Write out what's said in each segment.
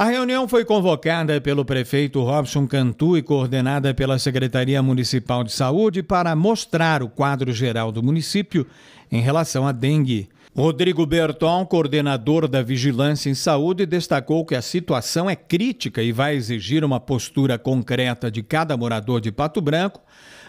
A reunião foi convocada pelo prefeito Robson Cantu e coordenada pela Secretaria Municipal de Saúde para mostrar o quadro geral do município em relação à dengue. Rodrigo Berton, coordenador da Vigilância em Saúde, destacou que a situação é crítica e vai exigir uma postura concreta de cada morador de Pato Branco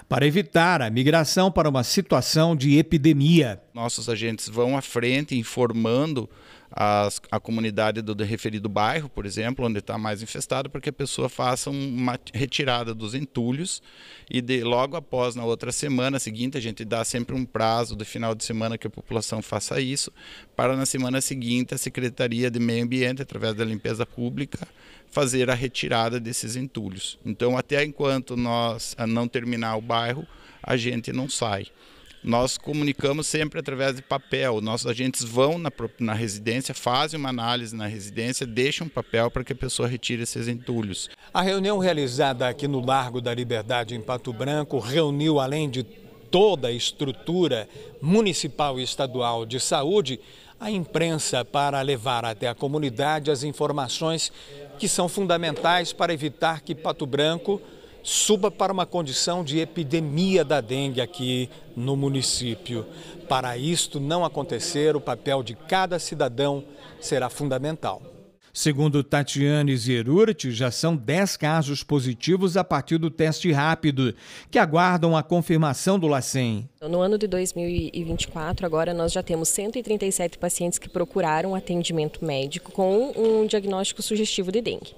para evitar a migração para uma situação de epidemia. Nossos agentes vão à frente informando as, a comunidade do, do, referido bairro, por exemplo, onde está mais infestado, para que a pessoa faça uma retirada dos entulhos e de, logo após, na outra semana seguinte, a gente dá sempre um prazo do final de semana que a população faça isso, para na semana seguinte a Secretaria de Meio Ambiente, através da limpeza pública, fazer a retirada desses entulhos. Então, até enquanto nós não terminar o bairro, a gente não sai. Nós comunicamos sempre através de papel. Nossos agentes vão na, na residência, fazem uma análise na residência, deixam um papel para que a pessoa retire esses entulhos. A reunião realizada aqui no Largo da Liberdade, em Pato Branco, reuniu, além de toda a estrutura municipal e estadual de saúde, a imprensa para levar até a comunidade as informações que são fundamentais para evitar que Pato Branco suba para uma condição de epidemia da dengue aqui no município. Para isto não acontecer, o papel de cada cidadão será fundamental. Segundo Tatiane Zierurt, já são 10 casos positivos a partir do teste rápido, que aguardam a confirmação do LACEN. Então, no ano de 2024, agora nós já temos 137 pacientes que procuraram atendimento médico com um diagnóstico sugestivo de dengue.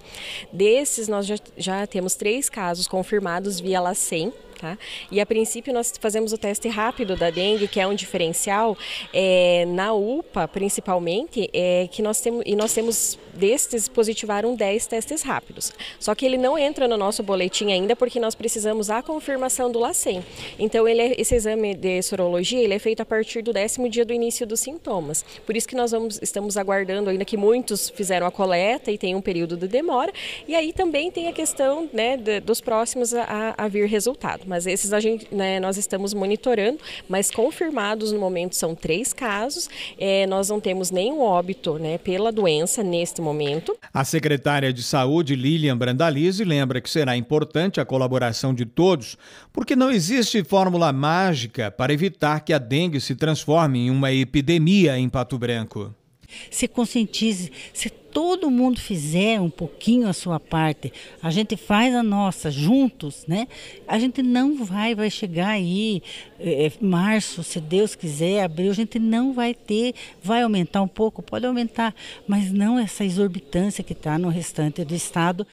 Desses, nós já, já temos três casos confirmados via LACEN, tá? E a princípio nós fazemos o teste rápido da dengue, que é um diferencial é, na UPA, principalmente, é que nós temos e nós temos destes positivaram 10 testes rápidos. Só que ele não entra no nosso boletim ainda porque nós precisamos a confirmação do LACEN. Então ele é, esse exame de sorologia, ele é feito a partir do décimo dia do início dos sintomas. Por isso que nós vamos, estamos aguardando ainda que muitos fizeram a coleta e tem um período de demora. E aí também tem a questão né, de, dos próximos a, a vir resultado mas esses a gente, né, nós estamos monitorando, mas confirmados no momento são três casos. É, nós não temos nenhum óbito né, pela doença neste momento. A secretária de Saúde, Lilian Brandalize, lembra que será importante a colaboração de todos, porque não existe fórmula mágica para evitar que a dengue se transforme em uma epidemia em Pato Branco. Se conscientize, se todo mundo fizer um pouquinho a sua parte, a gente faz a nossa juntos, né? A gente não vai, vai chegar aí é, é março, se Deus quiser, abril, a gente não vai ter, vai aumentar um pouco, pode aumentar, mas não essa exorbitância que está no restante do estado.